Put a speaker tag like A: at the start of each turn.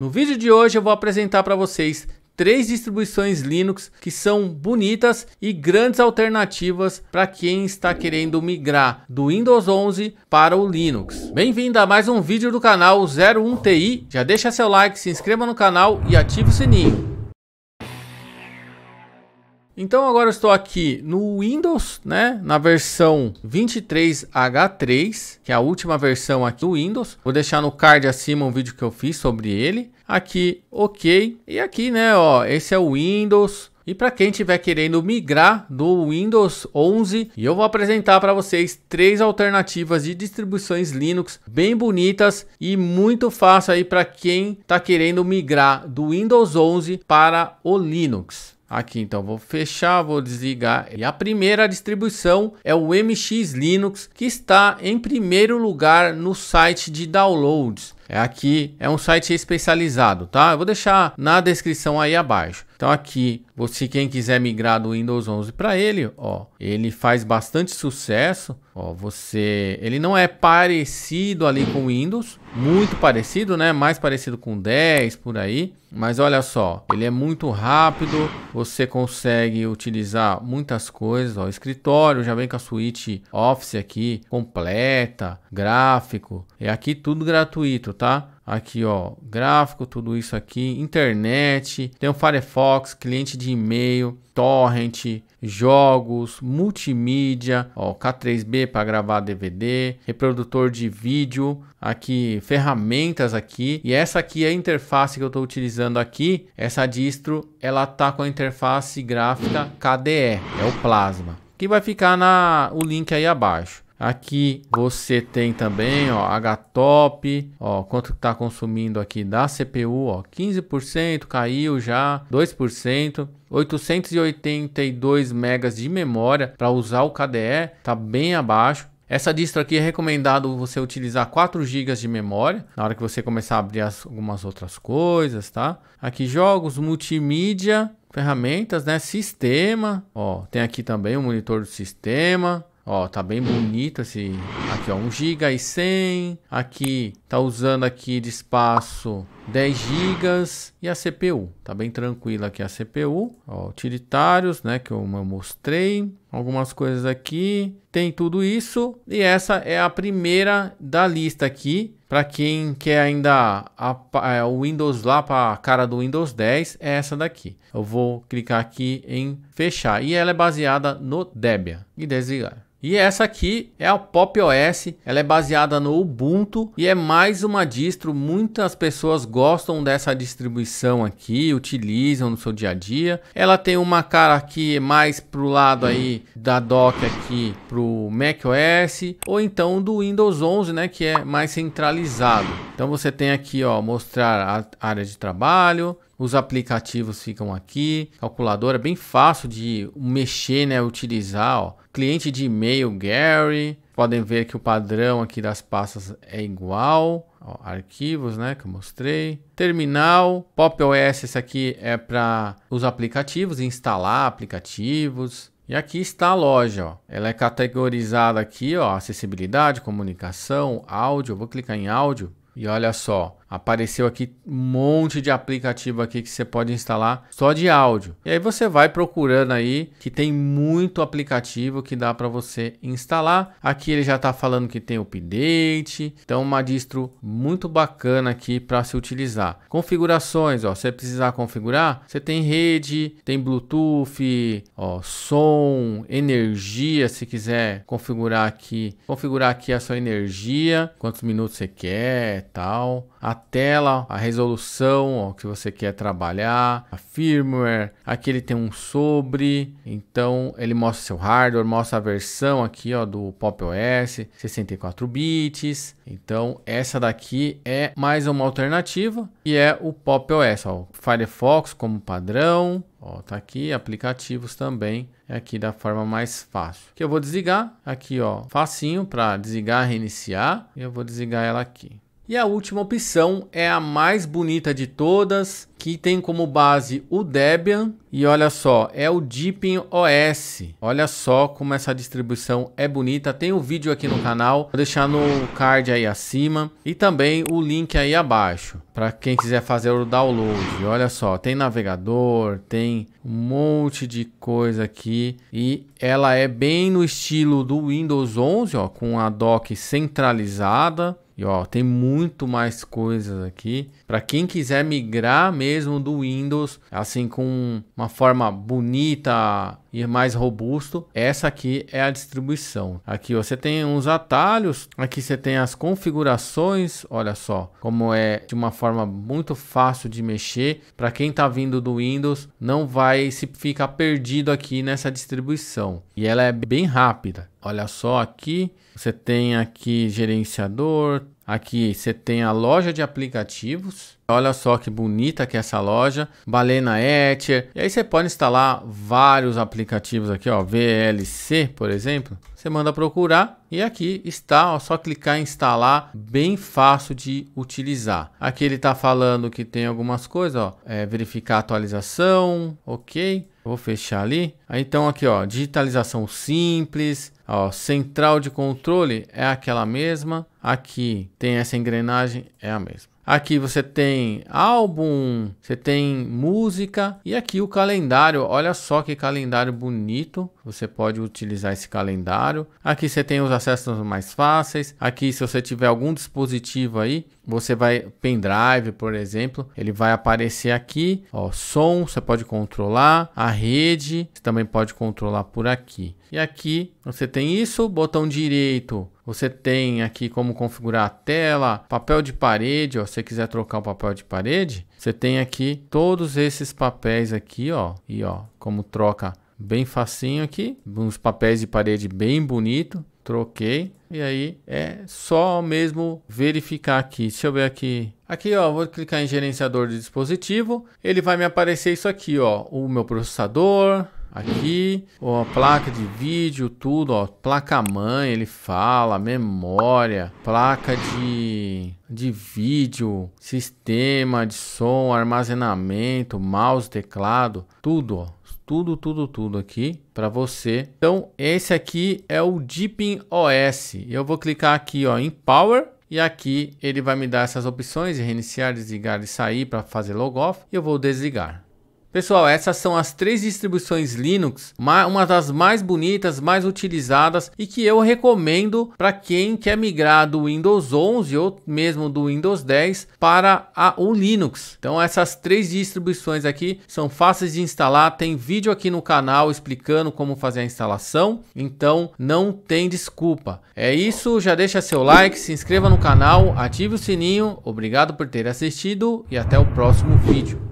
A: No vídeo de hoje eu vou apresentar para vocês três distribuições Linux que são bonitas e grandes alternativas para quem está querendo migrar do Windows 11 para o Linux. Bem-vindo a mais um vídeo do canal 01TI. Já deixa seu like, se inscreva no canal e ative o sininho. Então agora estou aqui no Windows, né, na versão 23H3, que é a última versão aqui do Windows. Vou deixar no card acima um vídeo que eu fiz sobre ele. Aqui, OK. E aqui, né, ó, esse é o Windows e para quem estiver querendo migrar do Windows 11, eu vou apresentar para vocês três alternativas de distribuições Linux bem bonitas e muito fácil aí para quem está querendo migrar do Windows 11 para o Linux. Aqui então vou fechar, vou desligar. E a primeira distribuição é o MX Linux, que está em primeiro lugar no site de downloads. É aqui, é um site especializado, tá? Eu vou deixar na descrição aí abaixo. Então aqui, você quem quiser migrar do Windows 11 para ele, ó, ele faz bastante sucesso. Ó, você, ele não é parecido ali com o Windows, muito parecido, né? Mais parecido com 10 por aí, mas olha só, ele é muito rápido, você consegue utilizar muitas coisas, ó, o escritório já vem com a suíte Office aqui completa, gráfico, é aqui tudo gratuito, tá? Aqui, ó, gráfico, tudo isso aqui, internet, tem o Firefox, cliente de e-mail, torrent, jogos, multimídia, ó, K3B para gravar DVD, reprodutor de vídeo, aqui ferramentas aqui. E essa aqui é a interface que eu estou utilizando aqui. Essa distro, ela tá com a interface gráfica KDE, é o Plasma, que vai ficar na o link aí abaixo. Aqui você tem também, ó, HTOP, ó, quanto está consumindo aqui da CPU, ó, 15%, caiu já, 2%. 882 megas de memória para usar o KDE, tá bem abaixo. Essa distro aqui é recomendado você utilizar 4 GB de memória na hora que você começar a abrir as, algumas outras coisas, tá? Aqui jogos, multimídia, ferramentas, né? Sistema, ó, tem aqui também o monitor do sistema, Ó, tá bem bonito esse. Aqui, ó, 1 GB e 100. Aqui, tá usando aqui de espaço 10 GB e a CPU, tá bem tranquila aqui a CPU, ó, utilitários, né, que eu mostrei, algumas coisas aqui, tem tudo isso e essa é a primeira da lista aqui, para quem quer ainda a, a, é, o Windows lá para a cara do Windows 10, é essa daqui. Eu vou clicar aqui em fechar e ela é baseada no Debian e desligar. E essa aqui é a Pop OS, ela é baseada no Ubuntu e é mais uma distro, muitas pessoas gostam gostam dessa distribuição aqui, utilizam no seu dia a dia. Ela tem uma cara aqui mais pro lado aí da dock aqui pro macOS ou então do Windows 11, né, que é mais centralizado. Então você tem aqui, ó, mostrar a área de trabalho, os aplicativos ficam aqui, calculadora, é bem fácil de mexer, né, utilizar, ó. cliente de e-mail Gary, podem ver que o padrão aqui das pastas é igual, ó, arquivos, né, que eu mostrei. Terminal, Pop OS, esse aqui é para os aplicativos, instalar aplicativos. E aqui está a loja, ó. Ela é categorizada aqui, ó, acessibilidade, comunicação, áudio. Eu vou clicar em áudio e olha só, Apareceu aqui um monte de aplicativo aqui que você pode instalar só de áudio. E aí você vai procurando aí que tem muito aplicativo que dá para você instalar. Aqui ele já está falando que tem update, então uma distro muito bacana aqui para se utilizar. Configurações, ó, se você precisar configurar, você tem rede, tem Bluetooth, ó, som, energia, se quiser configurar aqui, configurar aqui é a sua energia, quantos minutos você quer, tal. A tela, a resolução ó, que você quer trabalhar, a firmware. Aqui ele tem um sobre, então ele mostra seu hardware, mostra a versão aqui ó, do Pop OS, 64 bits. Então essa daqui é mais uma alternativa e é o Pop OS, ó, o Firefox como padrão. Ó, tá aqui, aplicativos também, é aqui da forma mais fácil. Que eu vou desligar aqui, ó, facinho para desligar, reiniciar. eu vou desligar ela aqui. E a última opção é a mais bonita de todas, que tem como base o Debian e olha só, é o Deepin OS. Olha só como essa distribuição é bonita. Tem o um vídeo aqui no canal, vou deixar no card aí acima e também o link aí abaixo para quem quiser fazer o download. Olha só, tem navegador, tem um monte de coisa aqui e ela é bem no estilo do Windows 11, ó, com a dock centralizada e ó, tem muito mais coisas aqui. Para quem quiser migrar mesmo do Windows, assim com uma forma bonita, e mais robusto. Essa aqui é a distribuição. Aqui você tem uns atalhos, aqui você tem as configurações, olha só, como é de uma forma muito fácil de mexer. Para quem está vindo do Windows, não vai se ficar perdido aqui nessa distribuição. E ela é bem rápida. Olha só aqui, você tem aqui gerenciador, Aqui você tem a loja de aplicativos. Olha só que bonita que é essa loja, Balena Etcher. E aí você pode instalar vários aplicativos aqui, ó, VLC, por exemplo. Você manda procurar e aqui está, ó, só clicar em instalar, bem fácil de utilizar. Aqui ele está falando que tem algumas coisas, ó, é, verificar atualização, ok Vou fechar ali. Então aqui, ó, digitalização simples, ó, central de controle é aquela mesma. Aqui tem essa engrenagem, é a mesma. Aqui você tem álbum, você tem música e aqui o calendário. Olha só que calendário bonito. Você pode utilizar esse calendário. Aqui você tem os acessos mais fáceis. Aqui se você tiver algum dispositivo aí, você vai pendrive, por exemplo, ele vai aparecer aqui, ó, som, você pode controlar, a rede, você também pode controlar por aqui. E aqui você tem isso, botão direito você tem aqui como configurar a tela, papel de parede, ó, se você quiser trocar o papel de parede, você tem aqui todos esses papéis aqui, ó, e ó, como troca bem facinho aqui, uns papéis de parede bem bonito, troquei e aí é só mesmo verificar aqui. Deixa eu ver aqui. Aqui, ó, vou clicar em gerenciador de dispositivo, ele vai me aparecer isso aqui, ó, o meu processador, Aqui, ó, placa de vídeo, tudo, ó, placa-mãe, ele fala, memória, placa de, de vídeo, sistema de som, armazenamento, mouse, teclado, tudo, ó, tudo, tudo, tudo aqui para você. Então, esse aqui é o Deepin OS. Eu vou clicar aqui, ó, em Power e aqui ele vai me dar essas opções reiniciar, desligar e sair para fazer logoff. E eu vou desligar. Pessoal, essas são as três distribuições Linux, uma das mais bonitas, mais utilizadas e que eu recomendo para quem quer migrar do Windows 11 ou mesmo do Windows 10 para a, o Linux. Então essas três distribuições aqui são fáceis de instalar, tem vídeo aqui no canal explicando como fazer a instalação, então não tem desculpa. É isso, já deixa seu like, se inscreva no canal, ative o sininho, obrigado por ter assistido e até o próximo vídeo.